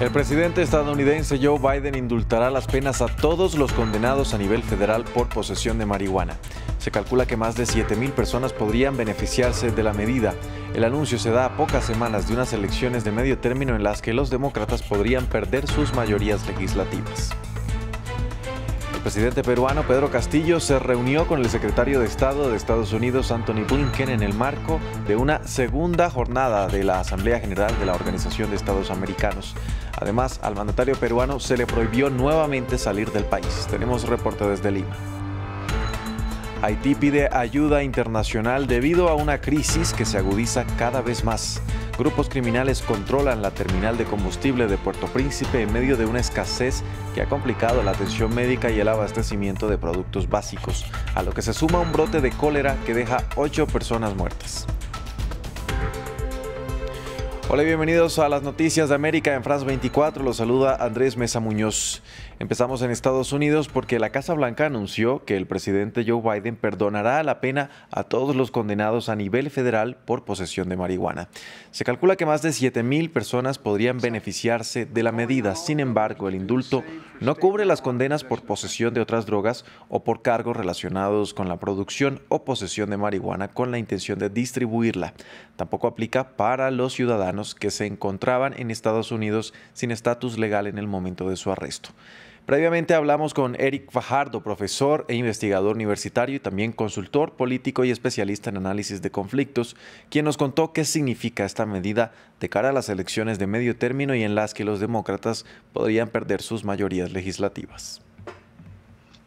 El presidente estadounidense Joe Biden indultará las penas a todos los condenados a nivel federal por posesión de marihuana. Se calcula que más de 7.000 personas podrían beneficiarse de la medida. El anuncio se da a pocas semanas de unas elecciones de medio término en las que los demócratas podrían perder sus mayorías legislativas. El presidente peruano Pedro Castillo se reunió con el secretario de Estado de Estados Unidos, Anthony Blinken, en el marco de una segunda jornada de la Asamblea General de la Organización de Estados Americanos. Además, al mandatario peruano se le prohibió nuevamente salir del país. Tenemos reporte desde Lima. Haití pide ayuda internacional debido a una crisis que se agudiza cada vez más grupos criminales controlan la terminal de combustible de Puerto Príncipe en medio de una escasez que ha complicado la atención médica y el abastecimiento de productos básicos, a lo que se suma un brote de cólera que deja ocho personas muertas. Hola y bienvenidos a las noticias de América en France 24. Los saluda Andrés Mesa Muñoz. Empezamos en Estados Unidos porque la Casa Blanca anunció que el presidente Joe Biden perdonará la pena a todos los condenados a nivel federal por posesión de marihuana. Se calcula que más de mil personas podrían beneficiarse de la medida. Sin embargo, el indulto no cubre las condenas por posesión de otras drogas o por cargos relacionados con la producción o posesión de marihuana con la intención de distribuirla. Tampoco aplica para los ciudadanos que se encontraban en Estados Unidos sin estatus legal en el momento de su arresto. Previamente hablamos con Eric Fajardo, profesor e investigador universitario y también consultor político y especialista en análisis de conflictos, quien nos contó qué significa esta medida de cara a las elecciones de medio término y en las que los demócratas podrían perder sus mayorías legislativas.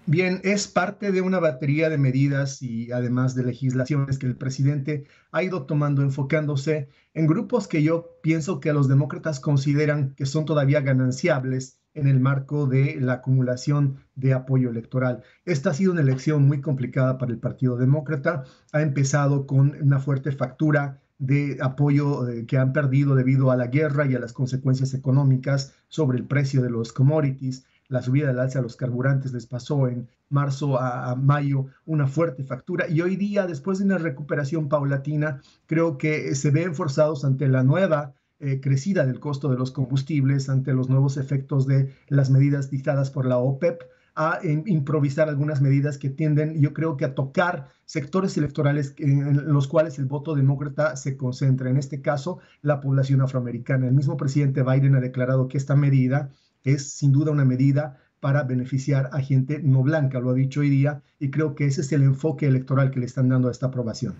Bien, es parte de una batería de medidas y además de legislaciones que el presidente ha ido tomando, enfocándose en grupos que yo pienso que los demócratas consideran que son todavía gananciables en el marco de la acumulación de apoyo electoral. Esta ha sido una elección muy complicada para el Partido Demócrata. Ha empezado con una fuerte factura de apoyo eh, que han perdido debido a la guerra y a las consecuencias económicas sobre el precio de los commodities la subida del alza a los carburantes les pasó en marzo a, mayo una fuerte factura y hoy día, después de una recuperación paulatina, creo que se ven forzados ante la nueva eh, crecida del costo de los combustibles, ante los nuevos efectos de las medidas dictadas por la OPEP a em, improvisar algunas medidas que tienden, yo creo que a tocar sectores electorales en los cuales el voto demócrata se concentra, en este caso la población afroamericana. El mismo presidente Biden ha declarado que esta medida es sin duda una medida para beneficiar a gente no blanca, lo ha dicho hoy día, y creo que ese es el enfoque electoral que le están dando a esta aprobación.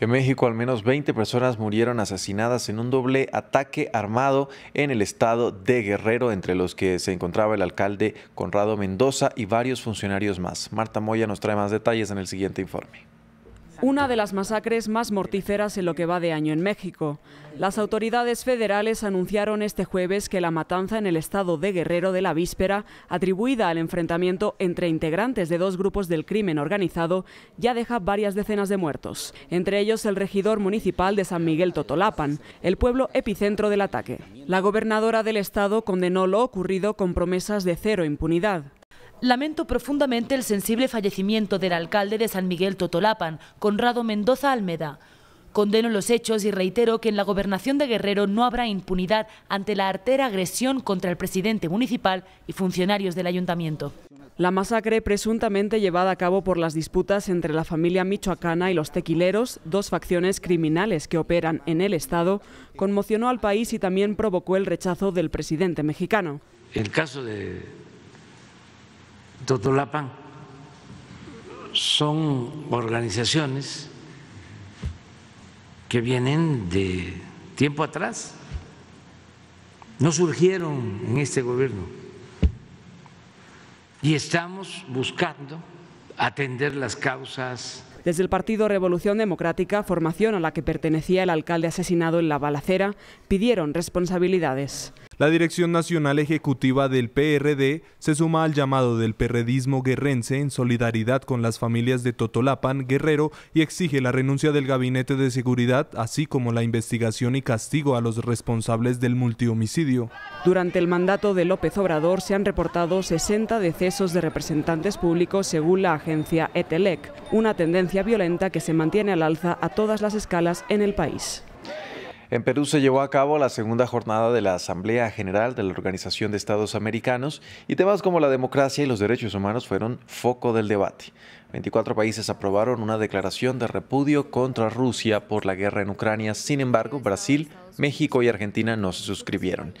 En México, al menos 20 personas murieron asesinadas en un doble ataque armado en el estado de Guerrero, entre los que se encontraba el alcalde Conrado Mendoza y varios funcionarios más. Marta Moya nos trae más detalles en el siguiente informe una de las masacres más mortíferas en lo que va de año en México. Las autoridades federales anunciaron este jueves que la matanza en el estado de Guerrero de la víspera, atribuida al enfrentamiento entre integrantes de dos grupos del crimen organizado, ya deja varias decenas de muertos, entre ellos el regidor municipal de San Miguel Totolapan, el pueblo epicentro del ataque. La gobernadora del estado condenó lo ocurrido con promesas de cero impunidad. Lamento profundamente el sensible fallecimiento del alcalde de San Miguel Totolapan, Conrado Mendoza Almeda. Condeno los hechos y reitero que en la gobernación de Guerrero no habrá impunidad ante la artera agresión contra el presidente municipal y funcionarios del ayuntamiento. La masacre presuntamente llevada a cabo por las disputas entre la familia michoacana y los tequileros, dos facciones criminales que operan en el Estado, conmocionó al país y también provocó el rechazo del presidente mexicano. El caso de Totolapan son organizaciones que vienen de tiempo atrás, no surgieron en este gobierno y estamos buscando atender las causas. Desde el Partido Revolución Democrática, formación a la que pertenecía el alcalde asesinado en la balacera, pidieron responsabilidades. La Dirección Nacional Ejecutiva del PRD se suma al llamado del perredismo guerrense en solidaridad con las familias de Totolapan, Guerrero y exige la renuncia del Gabinete de Seguridad, así como la investigación y castigo a los responsables del multihomicidio. Durante el mandato de López Obrador se han reportado 60 decesos de representantes públicos según la agencia ETELEC, una tendencia violenta que se mantiene al alza a todas las escalas en el país. En Perú se llevó a cabo la segunda jornada de la Asamblea General de la Organización de Estados Americanos y temas como la democracia y los derechos humanos fueron foco del debate. 24 países aprobaron una declaración de repudio contra Rusia por la guerra en Ucrania, sin embargo Brasil, México y Argentina no se suscribieron.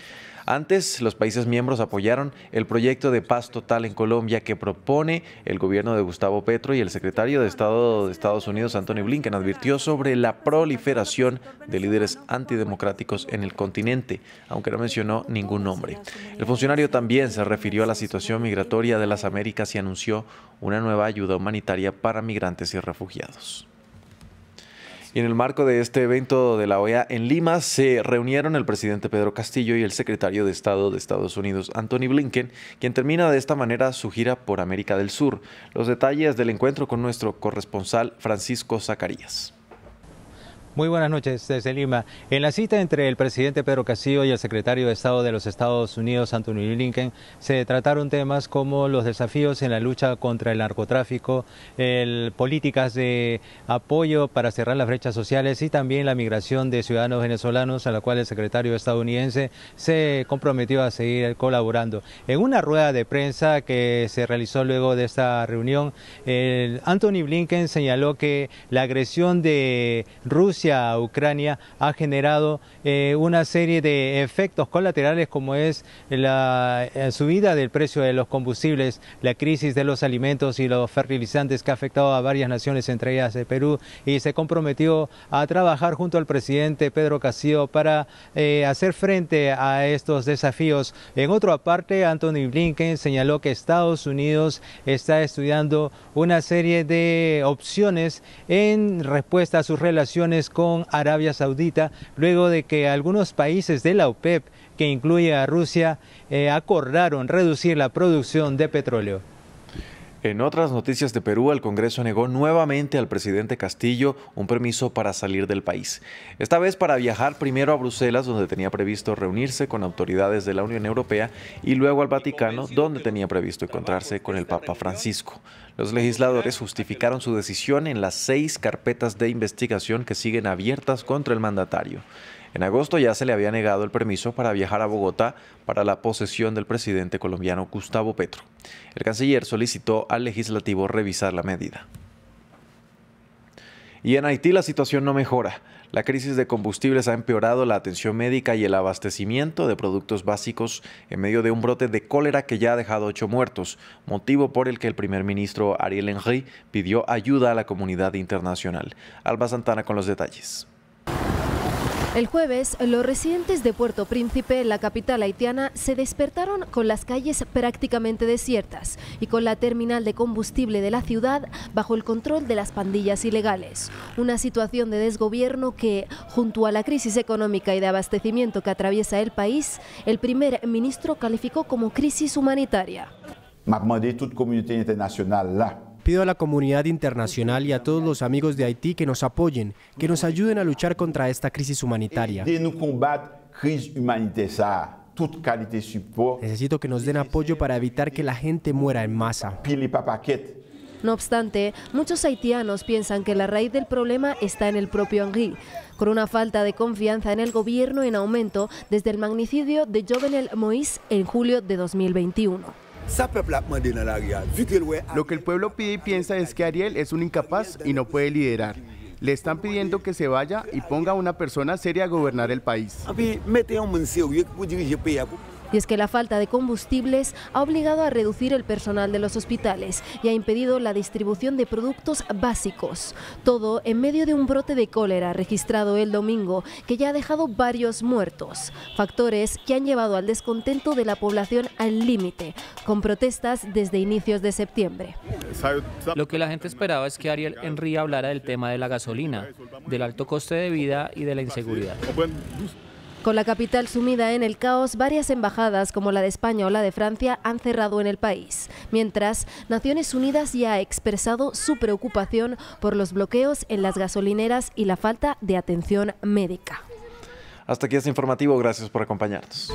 Antes, los países miembros apoyaron el proyecto de paz total en Colombia que propone el gobierno de Gustavo Petro y el secretario de Estado de Estados Unidos, Anthony Blinken, advirtió sobre la proliferación de líderes antidemocráticos en el continente, aunque no mencionó ningún nombre. El funcionario también se refirió a la situación migratoria de las Américas y anunció una nueva ayuda humanitaria para migrantes y refugiados. Y en el marco de este evento de la OEA en Lima se reunieron el presidente Pedro Castillo y el secretario de Estado de Estados Unidos, Anthony Blinken, quien termina de esta manera su gira por América del Sur. Los detalles del encuentro con nuestro corresponsal Francisco Zacarías. Muy buenas noches desde Lima. En la cita entre el presidente Pedro Castillo y el secretario de Estado de los Estados Unidos, Anthony Blinken, se trataron temas como los desafíos en la lucha contra el narcotráfico, el, políticas de apoyo para cerrar las brechas sociales y también la migración de ciudadanos venezolanos, a la cual el secretario estadounidense se comprometió a seguir colaborando. En una rueda de prensa que se realizó luego de esta reunión, el Anthony Blinken señaló que la agresión de Rusia a Ucrania ha generado eh, una serie de efectos colaterales como es la eh, subida del precio de los combustibles, la crisis de los alimentos y los fertilizantes que ha afectado a varias naciones, entre ellas el Perú, y se comprometió a trabajar junto al presidente Pedro Castillo para eh, hacer frente a estos desafíos. En otra parte, Anthony Blinken señaló que Estados Unidos está estudiando una serie de opciones en respuesta a sus relaciones con Arabia Saudita, luego de que algunos países de la OPEP, que incluye a Rusia, eh, acordaron reducir la producción de petróleo. En otras noticias de Perú, el Congreso negó nuevamente al presidente Castillo un permiso para salir del país. Esta vez para viajar primero a Bruselas, donde tenía previsto reunirse con autoridades de la Unión Europea, y luego al Vaticano, donde tenía previsto encontrarse con el Papa Francisco. Los legisladores justificaron su decisión en las seis carpetas de investigación que siguen abiertas contra el mandatario. En agosto ya se le había negado el permiso para viajar a Bogotá para la posesión del presidente colombiano Gustavo Petro. El canciller solicitó al legislativo revisar la medida. Y en Haití la situación no mejora. La crisis de combustibles ha empeorado la atención médica y el abastecimiento de productos básicos en medio de un brote de cólera que ya ha dejado ocho muertos, motivo por el que el primer ministro Ariel Henry pidió ayuda a la comunidad internacional. Alba Santana con los detalles. El jueves, los residentes de Puerto Príncipe, la capital haitiana, se despertaron con las calles prácticamente desiertas y con la terminal de combustible de la ciudad bajo el control de las pandillas ilegales. Una situación de desgobierno que, junto a la crisis económica y de abastecimiento que atraviesa el país, el primer ministro calificó como crisis humanitaria. Pido a la comunidad internacional y a todos los amigos de Haití que nos apoyen, que nos ayuden a luchar contra esta crisis humanitaria. Necesito que nos den apoyo para evitar que la gente muera en masa. No obstante, muchos haitianos piensan que la raíz del problema está en el propio Angui, con una falta de confianza en el gobierno en aumento desde el magnicidio de Jovenel Moïse en julio de 2021. Lo que el pueblo pide y piensa es que Ariel es un incapaz y no puede liderar. Le están pidiendo que se vaya y ponga a una persona seria a gobernar el país. Y es que la falta de combustibles ha obligado a reducir el personal de los hospitales y ha impedido la distribución de productos básicos. Todo en medio de un brote de cólera registrado el domingo que ya ha dejado varios muertos. Factores que han llevado al descontento de la población al límite, con protestas desde inicios de septiembre. Lo que la gente esperaba es que Ariel Henry hablara del tema de la gasolina, del alto coste de vida y de la inseguridad. Con la capital sumida en el caos, varias embajadas como la de España o la de Francia han cerrado en el país, mientras Naciones Unidas ya ha expresado su preocupación por los bloqueos en las gasolineras y la falta de atención médica. Hasta aquí este informativo, gracias por acompañarnos.